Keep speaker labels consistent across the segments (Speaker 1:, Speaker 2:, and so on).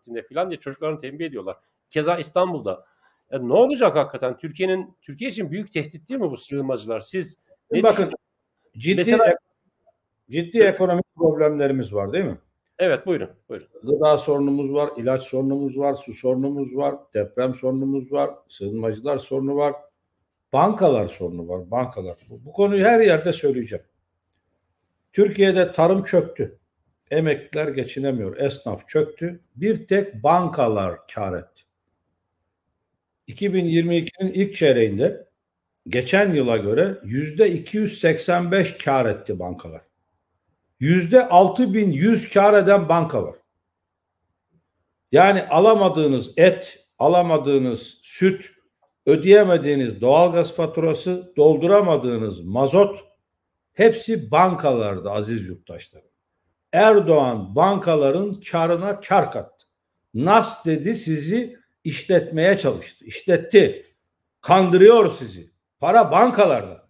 Speaker 1: ettiğinde filan diye çocuklarını tembih ediyorlar. Keza İstanbul'da. Ya ne olacak hakikaten? Türkiye'nin Türkiye için büyük tehdit değil mi bu sığınmacılar? Siz e ne bakın ciddi Mesela, ciddi ekonomik problemlerimiz var değil mi? Evet buyurun, buyurun. Gıda sorunumuz var, ilaç sorunumuz var, su sorunumuz var, deprem sorunumuz var, sığınmacılar sorunu var. Bankalar sorunu var, bankalar. Bu, bu konuyu her yerde söyleyeceğim. Türkiye'de tarım çöktü. Emekliler geçinemiyor. Esnaf çöktü. Bir tek bankalar kar etti. 2022'nin ilk çeyreğinde geçen yıla göre yüzde 285 kar etti bankalar. Yüzde 6100 kar eden banka var. Yani alamadığınız et, alamadığınız süt, ödeyemediğiniz doğalgaz faturası, dolduramadığınız mazot hepsi bankalarda aziz yurttaşlarım. Erdoğan bankaların karına kar kattı. Nas dedi sizi işletmeye çalıştı. İşletti. Kandırıyor sizi. Para bankalarda.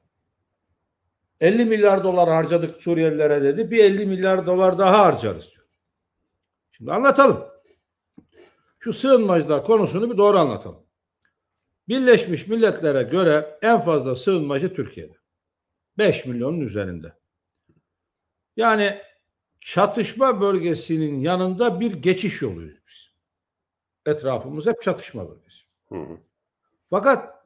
Speaker 1: 50 milyar dolar harcadık Suriyelilere dedi. Bir 50 milyar dolar daha harcarız diyor. Şimdi anlatalım. Şu sığınmacılar konusunu bir doğru anlatalım. Birleşmiş Milletler'e göre en fazla sığınmacı Türkiye'de. 5 milyonun üzerinde. Yani çatışma bölgesinin yanında bir geçiş yoluyuz biz. Etrafımız hep çatışma bölgesi. Hı hı. Fakat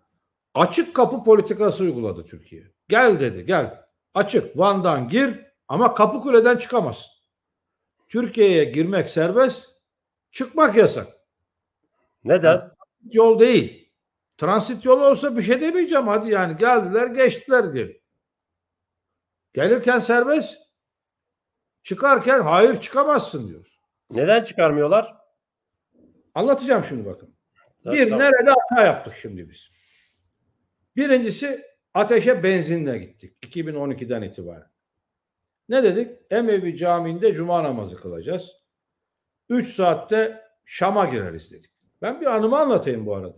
Speaker 1: açık kapı politikası uyguladı Türkiye. Gel dedi gel. Açık Van'dan gir ama kapı kuleden çıkamazsın. Türkiye'ye girmek serbest, çıkmak yasak. Neden? Yol değil. Transit yolu olsa bir şey demeyeceğim hadi yani geldiler geçtiler diye. Gelirken serbest, Çıkarken hayır çıkamazsın diyor. Neden çıkarmıyorlar? Anlatacağım şimdi bakın. Tabii, bir tamam. nerede hata yaptık şimdi biz? Birincisi ateşe benzinle gittik 2012'den itibaren. Ne dedik? Emevi Camii'nde cuma namazı kılacağız. 3 saatte Şam'a gireriz dedik. Ben bir anımı anlatayım bu arada.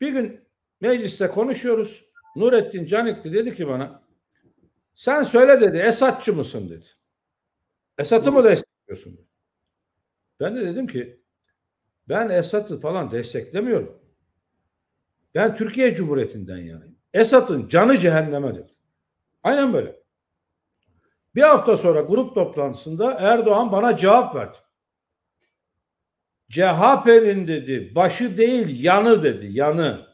Speaker 1: Bir gün mecliste konuşuyoruz. Nurettin Canikli dedi ki bana sen söyle dedi Esatçı mısın dedi. Esat'ı mı destekliyorsun dedi. Ben de dedim ki ben Esat'ı falan desteklemiyorum. Ben Türkiye Cumhuriyeti'nden yanayım. Esat'ın canı cehenneme dedi. Aynen böyle. Bir hafta sonra grup toplantısında Erdoğan bana cevap verdi. CHP'nin dedi başı değil yanı dedi yanı.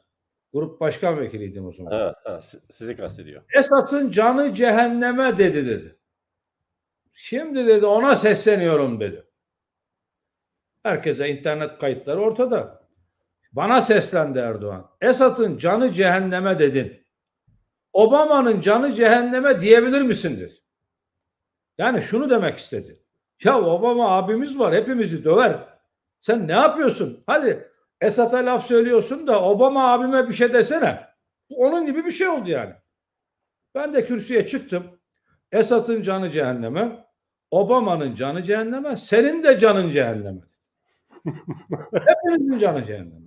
Speaker 1: Grup başkan vekiliydim o zaman. Ha, ha, sizi kastediyor. Esat'ın canı cehenneme dedi dedi. Şimdi dedi ona sesleniyorum dedi. Herkese internet kayıtları ortada. Bana seslendi Erdoğan. Esat'ın canı cehenneme dedin. Obama'nın canı cehenneme diyebilir misindir? Yani şunu demek istedi. Ya Obama abimiz var hepimizi döver. Sen ne yapıyorsun? Hadi Esad'a laf söylüyorsun da Obama abime bir şey desene. Onun gibi bir şey oldu yani. Ben de kürsüye çıktım. Esat'ın canı cehenneme, Obama'nın canı cehenneme, senin de canın cehenneme. Hepinizin canı cehenneme.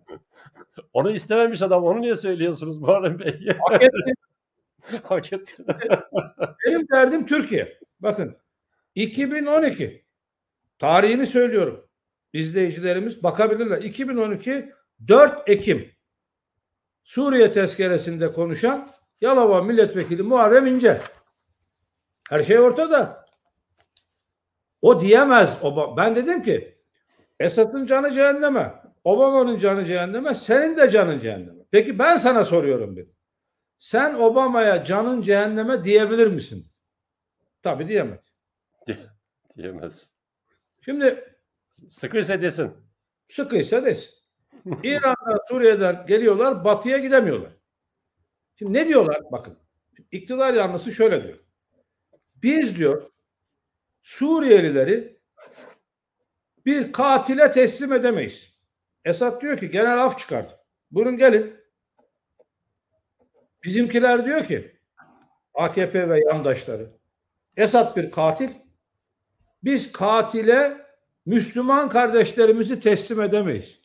Speaker 1: Onu istememiş adam. Onu niye söylüyorsunuz Muharrem Bey? Hak etti. Hak etti. Benim derdim Türkiye. Bakın 2012 tarihini söylüyorum izleyicilerimiz bakabilirler. 2012 4 Ekim Suriye tezkeresinde konuşan Yalova milletvekili Muharrem İnce. Her şey ortada. O diyemez. Ben dedim ki Esat'ın canı cehenneme, Obama'nın canı cehenneme, senin de canın cehenneme. Peki ben sana soruyorum bir. Sen Obama'ya canın cehenneme diyebilir misin? Tabii diyemez. Diyemez. Şimdi Sıkıysa desin. Sıkıysa desin. İran'dan Suriye'den geliyorlar batıya gidemiyorlar. Şimdi ne diyorlar bakın. İktidar yanlısı şöyle diyor. Biz diyor Suriyelileri bir katile teslim edemeyiz. Esat diyor ki genel af çıkardı. Buyurun gelin. Bizimkiler diyor ki AKP ve yandaşları Esat bir katil. Biz katile Müslüman kardeşlerimizi teslim edemeyiz.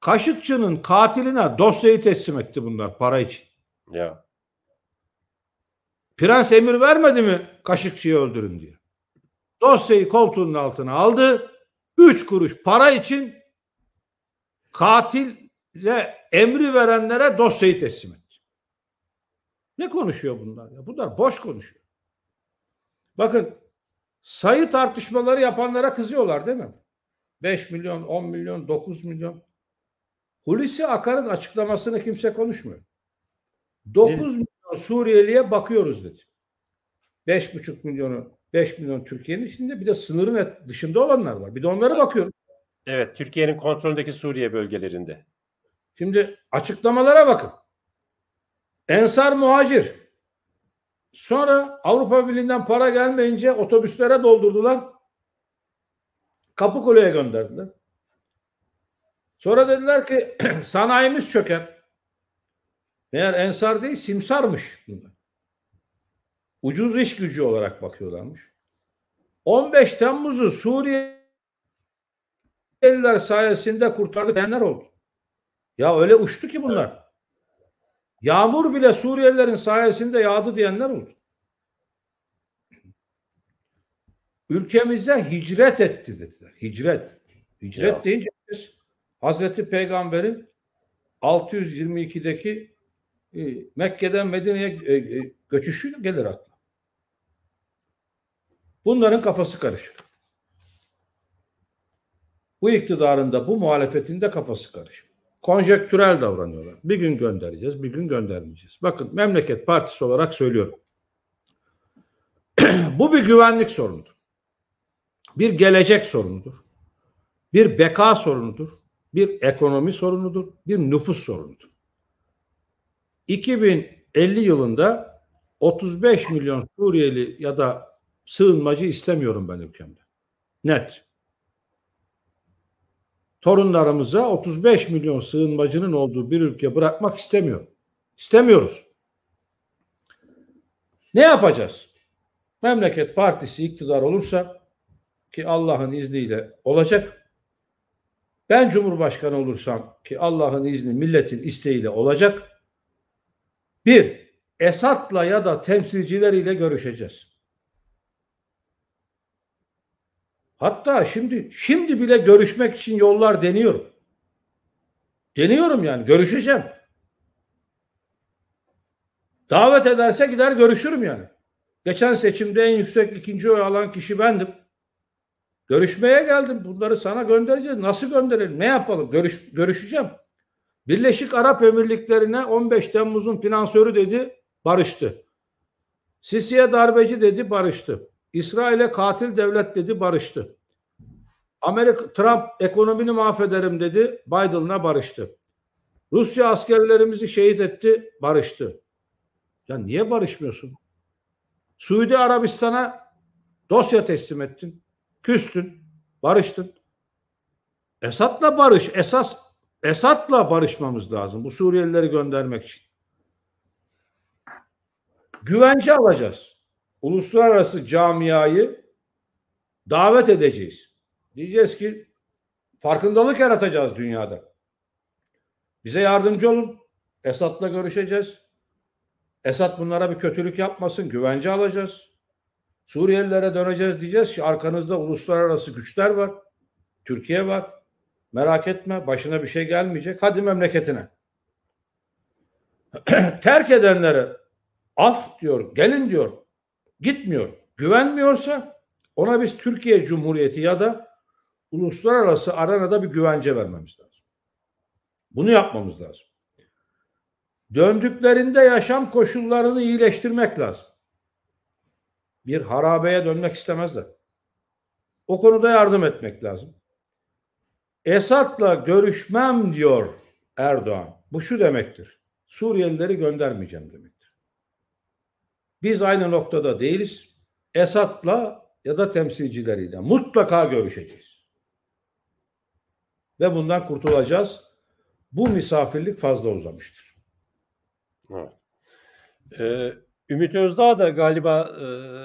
Speaker 1: Kaşıkçı'nın katiline dosyayı teslim etti bunlar para için. Ya. Prens emir vermedi mi Kaşıkçı'yı öldürün diye. Dosyayı koltuğunun altına aldı. Üç kuruş para için katille emri verenlere dosyayı teslim etti. Ne konuşuyor bunlar ya? Bunlar boş konuşuyor. Bakın sayı tartışmaları yapanlara kızıyorlar değil mi? 5 milyon, 10 milyon, 9 milyon. Hulusi Akar'ın açıklamasını kimse konuşmuyor. 9 ne? milyon Suriyeli'ye bakıyoruz dedi. 5,5 milyonu 5 milyon Türkiye'nin içinde bir de sınırın dışında olanlar var. Bir de onlara bakıyoruz. Evet, Türkiye'nin kontrolündeki Suriye bölgelerinde. Şimdi açıklamalara bakın. Ensar muhacir. Sonra Avrupa Birliği'nden para gelmeyince otobüslere doldurdular. Kapıkule'ye gönderdiler. Sonra dediler ki sanayimiz çöker. Meğer ensar değil simsarmış bunlar. Ucuz iş gücü olarak bakıyorlarmış. 15 Temmuz'u Suriyeliler sayesinde kurtardı diyenler oldu. Ya öyle uçtu ki bunlar. Yağmur bile Suriyelilerin sayesinde yağdı diyenler oldu. Ülkemize hicret etti dediler. Hicret. Hicret ya. deyince biz Hazreti Peygamber'in 622'deki e, Mekke'den Medine'ye e, e, göçüşü gelir aklı. Bunların kafası karışır. Bu iktidarında, bu muhalefetinde kafası karışır konjektürel davranıyorlar. Bir gün göndereceğiz, bir gün göndermeyeceğiz. Bakın memleket partisi olarak söylüyorum. Bu bir güvenlik sorunudur. Bir gelecek sorunudur. Bir beka sorunudur. Bir ekonomi sorunudur. Bir nüfus sorunudur. 2050 yılında 35 milyon Suriyeli ya da sığınmacı istemiyorum ben ülkemde. Net torunlarımıza 35 milyon sığınmacının olduğu bir ülke bırakmak istemiyor. İstemiyoruz. Ne yapacağız? Memleket Partisi iktidar olursa ki Allah'ın izniyle olacak. Ben Cumhurbaşkanı olursam ki Allah'ın izni milletin isteğiyle olacak. Bir, Esat'la ya da temsilcileriyle görüşeceğiz. Hatta şimdi şimdi bile görüşmek için yollar deniyorum. Deniyorum yani görüşeceğim. Davet ederse gider görüşürüm yani. Geçen seçimde en yüksek ikinci oy alan kişi bendim. Görüşmeye geldim. Bunları sana göndereceğiz. Nasıl gönderelim? Ne yapalım? Görüş, görüşeceğim. Birleşik Arap Emirlikleri'ne 15 Temmuz'un finansörü dedi, barıştı. Sisi'ye darbeci dedi, barıştı. İsrail'e katil devlet dedi barıştı. Amerika Trump ekonomini mahvederim dedi. Biden'la barıştı. Rusya askerlerimizi şehit etti, barıştı. Ya niye barışmıyorsun? Suudi Arabistan'a dosya teslim ettin, küstün, barıştın. Esat'la barış, esas Esat'la barışmamız lazım bu Suriyelileri göndermek için. Güvence alacağız uluslararası camiayı davet edeceğiz. Diyeceğiz ki farkındalık yaratacağız dünyada. Bize yardımcı olun. Esatla görüşeceğiz. Esat bunlara bir kötülük yapmasın, güvence alacağız. Suriyelilere döneceğiz diyeceğiz ki arkanızda uluslararası güçler var. Türkiye var. Merak etme başına bir şey gelmeyecek. Hadi memleketine. Terk edenlere af diyor, gelin diyor gitmiyor. Güvenmiyorsa ona biz Türkiye Cumhuriyeti ya da uluslararası arenada bir güvence vermemiz lazım. Bunu yapmamız lazım. Döndüklerinde yaşam koşullarını iyileştirmek lazım. Bir harabeye dönmek istemezler. O konuda yardım etmek lazım. Esad'la görüşmem diyor Erdoğan. Bu şu demektir. Suriyelileri göndermeyeceğim demek. Biz aynı noktada değiliz. Esat'la ya da temsilcileriyle mutlaka görüşeceğiz. Ve bundan kurtulacağız. Bu misafirlik fazla uzamıştır. Evet. Ee, Ümit Özdağ da galiba e,